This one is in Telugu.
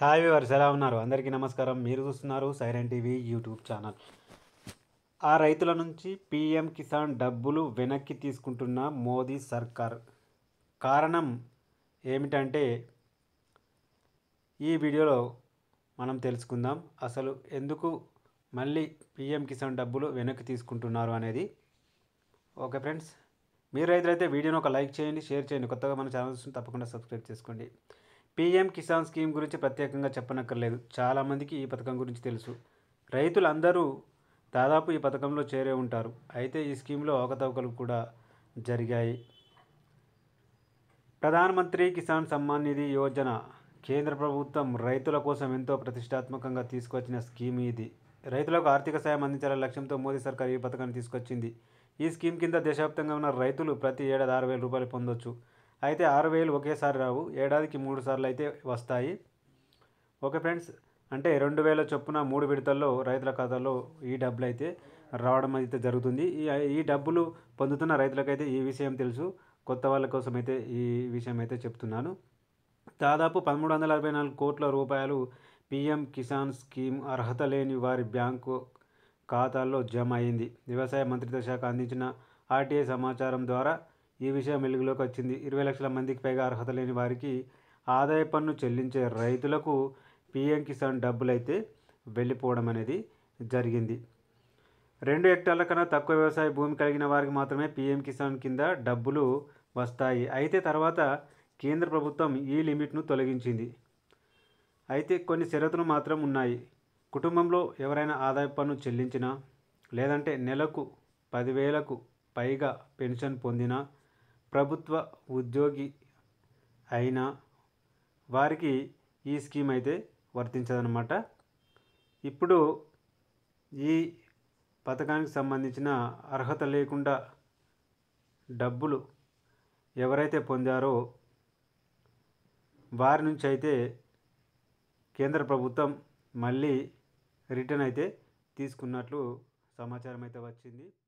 హాయ్ వివర్స్ ఎలా ఉన్నారు అందరికీ నమస్కారం మీరు చూస్తున్నారు సైరన్ టీవీ యూట్యూబ్ ఛానల్ ఆ రైతుల నుంచి పీఎం కిసాన్ డబ్బులు వెనక్కి తీసుకుంటున్న మోదీ సర్కార్ కారణం ఏమిటంటే ఈ వీడియోలో మనం తెలుసుకుందాం అసలు ఎందుకు మళ్ళీ పీఎం కిసాన్ డబ్బులు వెనక్కి తీసుకుంటున్నారు అనేది ఓకే ఫ్రెండ్స్ మీరు రైతులైతే వీడియోని ఒక లైక్ చేయండి షేర్ చేయండి కొత్తగా మన ఛానల్స్ తప్పకుండా సబ్స్క్రైబ్ చేసుకోండి పీఎం కిసాన్ స్కీమ్ గురించి ప్రత్యేకంగా చెప్పనక్కర్లేదు చాలామందికి ఈ పథకం గురించి తెలుసు రైతులందరూ దాదాపు ఈ పథకంలో చేరే ఉంటారు అయితే ఈ స్కీమ్లో అవకతవకలు కూడా జరిగాయి ప్రధానమంత్రి కిసాన్ సమ్మాన్ నిధి యోజన కేంద్ర ప్రభుత్వం రైతుల కోసం ఎంతో ప్రతిష్టాత్మకంగా తీసుకొచ్చిన స్కీమ్ ఇది రైతులకు ఆర్థిక సాయం అందించాలనే లక్ష్యంతో మోదీ సర్కార్ ఈ పథకాన్ని తీసుకొచ్చింది ఈ స్కీమ్ కింద దేశవ్యాప్తంగా ఉన్న రైతులు ప్రతి ఏడాది ఆరు వేల రూపాయలు పొందొచ్చు అయితే ఆరు వేలు ఒకేసారి రావు ఏడాదికి మూడు సార్లు అయితే వస్తాయి ఓకే ఫ్రెండ్స్ అంటే రెండు వేల చొప్పున మూడు విడతల్లో రైతుల ఖాతాలో ఈ డబ్బులు అయితే రావడం అయితే జరుగుతుంది ఈ ఈ డబ్బులు పొందుతున్న రైతులకైతే ఈ విషయం తెలుసు కొత్త వాళ్ళ కోసం అయితే ఈ విషయం అయితే చెప్తున్నాను దాదాపు పదమూడు వందల అరవై నాలుగు కోట్ల రూపాయలు పిఎం కిసాన్ స్కీమ్ అర్హత లేని వారి బ్యాంకు ఖాతాల్లో జమ అయింది వ్యవసాయ మంత్రిత్వ శాఖ అందించిన ఆర్టీఐ సమాచారం ద్వారా ఈ విషయం వెలుగులోకి వచ్చింది ఇరవై లక్షల మందికి పైగా అర్హత లేని వారికి ఆదాయ పన్ను చెల్లించే రైతులకు పిఎం కిసాన్ డబ్బులైతే వెళ్ళిపోవడం అనేది జరిగింది రెండు హెక్టార్ల కన్నా తక్కువ వ్యవసాయ భూమి కలిగిన వారికి మాత్రమే పీఎం కిసాన్ కింద డబ్బులు వస్తాయి అయితే తర్వాత కేంద్ర ప్రభుత్వం ఈ లిమిట్ను తొలగించింది అయితే కొన్ని షరతులు మాత్రం ఉన్నాయి కుటుంబంలో ఎవరైనా ఆదాయ పన్ను చెల్లించినా లేదంటే నెలకు పదివేలకు పైగా పెన్షన్ పొందినా ప్రభుత్వ ఉద్యోగి అయినా వారికి ఈ స్కీమ్ అయితే వర్తించదనమాట ఇప్పుడు ఈ పథకానికి సంబంధించిన అర్హత లేకుండా డబ్బులు ఎవరైతే పొందారో వారి నుంచి అయితే కేంద్ర ప్రభుత్వం మళ్ళీ రిటర్న్ అయితే తీసుకున్నట్లు సమాచారం అయితే వచ్చింది